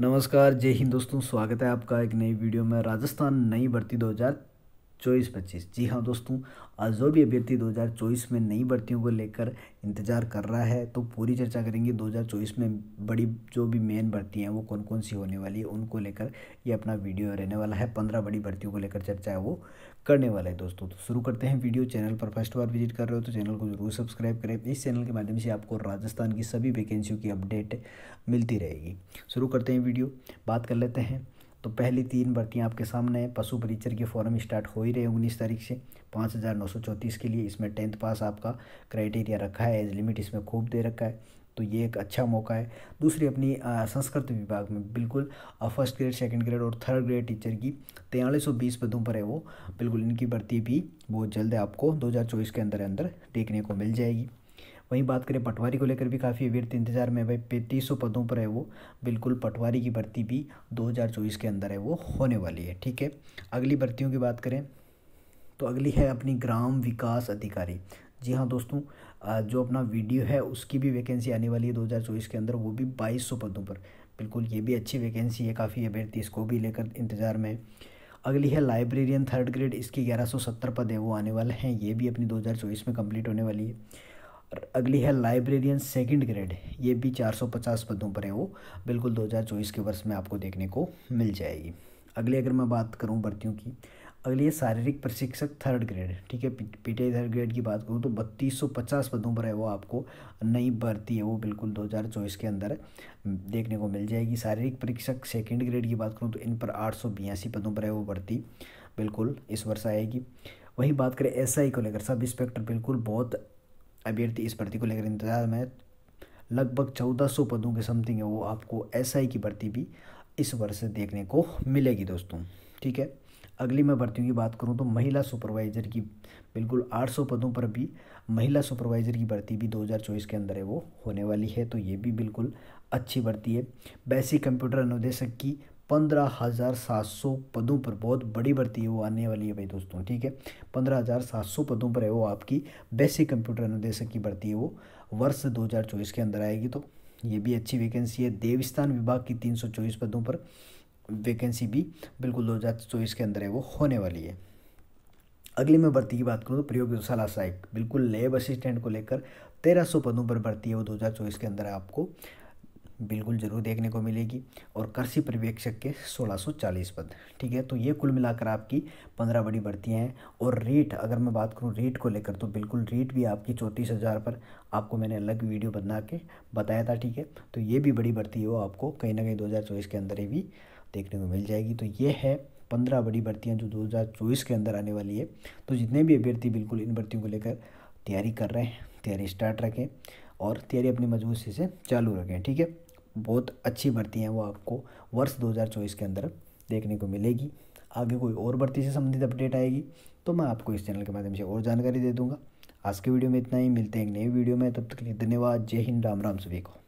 नमस्कार जय हिंद दोस्तों स्वागत है आपका एक नई वीडियो में राजस्थान नई भर्ती हजार चौबीस पच्चीस जी हाँ दोस्तों आज जो भी अभ्यर्थी 2024 में नई भर्तियों को लेकर इंतजार कर रहा है तो पूरी चर्चा करेंगे 2024 में बड़ी जो भी मेन भर्ती हैं वो कौन कौन सी होने वाली है उनको लेकर ये अपना वीडियो रहने वाला है पंद्रह बड़ी भर्तियों को लेकर चर्चा है वो करने वाला है दोस्तों तो शुरू करते हैं वीडियो चैनल पर फर्स्ट बार विजिट कर रहे हो तो चैनल को जरूर सब्सक्राइब करें इस चैनल के माध्यम से आपको राजस्थान की सभी वैकेंसियों की अपडेट मिलती रहेगी शुरू करते हैं वीडियो बात कर लेते हैं तो पहली तीन भर्तियाँ आपके सामने हैं पशु परिचर के फॉर्म स्टार्ट हो ही रहे उन्नीस तारीख से पाँच हज़ार नौ सौ चौंतीस के लिए इसमें टेंथ पास आपका क्राइटेरिया रखा है एज लिमिट इसमें खूब दे रखा है तो ये एक अच्छा मौका है दूसरी अपनी संस्कृत विभाग में बिल्कुल फर्स्ट ग्रेड सेकंड ग्रेड और थर्ड ग्रेड टीचर की तेयालीस सौ बीस पदों पर है वो बिल्कुल इनकी भर्ती भी बहुत जल्द आपको दो हज़ार चौबीस के अंदर अंदर देखने को मिल जाएगी वहीं बात करें पटवारी को लेकर भी काफ़ी अभ्यर्थी इंतजार में भाई पैंतीस सौ पदों पर है वो बिल्कुल पटवारी की भर्ती भी 2024 के अंदर है वो होने वाली है ठीक है अगली भर्तियों की बात करें तो अगली है अपनी ग्राम विकास अधिकारी जी हाँ दोस्तों जो अपना वीडियो है उसकी भी वैकेंसी आने वाली है चौबीस के अंदर वो भी सौ पदों पर बिल्कुल ये भी अच्छी वैकेंसी है काफ़ी अभ्यर्थी इसको भी लेकर इंतजार में अगली है लाइब्रेरियन थर्ड ग्रेड इसकी 1170 पद है वो आने वाले हैं ये भी अपनी 2024 में कंप्लीट होने वाली है अगली है लाइब्रेरियन सेकंड ग्रेड ये भी 450 पदों पर है वो बिल्कुल 2024 के वर्ष में आपको देखने को मिल जाएगी अगली अगर मैं बात करूँ भर्तियों की अगली है शारीरिक प्रशिक्षक थर्ड ग्रेड ठीक है पीटे थर्ड ग्रेड की बात करूँ तो बत्तीस सौ पचास पदों पर है वो आपको नई भर्ती है वो बिल्कुल दो हज़ार चौबीस के अंदर देखने को मिल जाएगी शारीरिक परीक्षक सेकेंड ग्रेड की बात करूँ तो इन पर आठ सौ बयासी पदों पर है वो भर्ती बिल्कुल इस वर्ष आएगी वही बात करें ही को लेकर सब इंस्पेक्टर बिल्कुल बहुत अभ्यर्थी इस भर्ती को लेकर इंतजार में लगभग चौदह सौ पदों के समथिंग है वो आपको एस आई की भर्ती भी इस वर्ष देखने को मिलेगी दोस्तों ठीक है अगली मैं भर्तियों की बात करूँ तो महिला सुपरवाइज़र की बिल्कुल आठ सौ पदों पर भी महिला सुपरवाइज़र की भर्ती भी दो हज़ार चौबीस के अंदर है वो होने वाली है तो ये भी बिल्कुल अच्छी भर्ती है बेसिक कंप्यूटर अनुदेशक की पंद्रह हज़ार सात सौ पदों पर बहुत बड़ी भर्ती है वो आने वाली है भाई दोस्तों ठीक है पंद्रह हज़ार सात सौ पदों पर है वो आपकी बेसिक कंप्यूटर अनुदेशक की भर्ती है वो वर्ष दो हज़ार चौबीस के अंदर आएगी तो ये भी अच्छी वैकेंसी है देवस्थान विभाग की तीन सौ चौबीस पदों पर वैकेंसी भी बिल्कुल दो हज़ार चौबीस के अंदर है वो होने वाली है अगली मैं भर्ती की बात करूँ तो प्रयोग गौशाला सहायक बिल्कुल लेब असिस्टेंट को लेकर तेरह सौ पदों पर भर्ती है वो दो हज़ार चौबीस के अंदर आपको बिल्कुल ज़रूर देखने को मिलेगी और कृषि पर्यवेक्षक के 1640 पद ठीक है तो ये कुल मिलाकर आपकी पंद्रह बड़ी भर्तियाँ हैं और रेट अगर मैं बात करूँ रेट को लेकर तो बिल्कुल रेट भी आपकी चौंतीस हज़ार पर आपको मैंने अलग वीडियो बना के बताया था ठीक है तो ये भी बड़ी भर्ती है वो आपको कहीं ना कहीं दो के अंदर ही भी देखने को मिल जाएगी तो ये है पंद्रह बड़ी भर्तियाँ जो दो के अंदर आने वाली है तो जितने भी अभ्यर्थी बिल्कुल इन भर्तियों को लेकर तैयारी कर रहे हैं तैयारी स्टार्ट रखें और तैयारी अपनी मजबूत से चालू रखें ठीक है बहुत अच्छी भर्ती हैं वो आपको वर्ष दो के अंदर देखने को मिलेगी आगे कोई और भर्ती से संबंधित अपडेट आएगी तो मैं आपको इस चैनल के माध्यम से और जानकारी दे दूँगा आज के वीडियो में इतना ही मिलते हैं एक नई वीडियो में तब तक के लिए धन्यवाद जय हिंद राम राम सभी को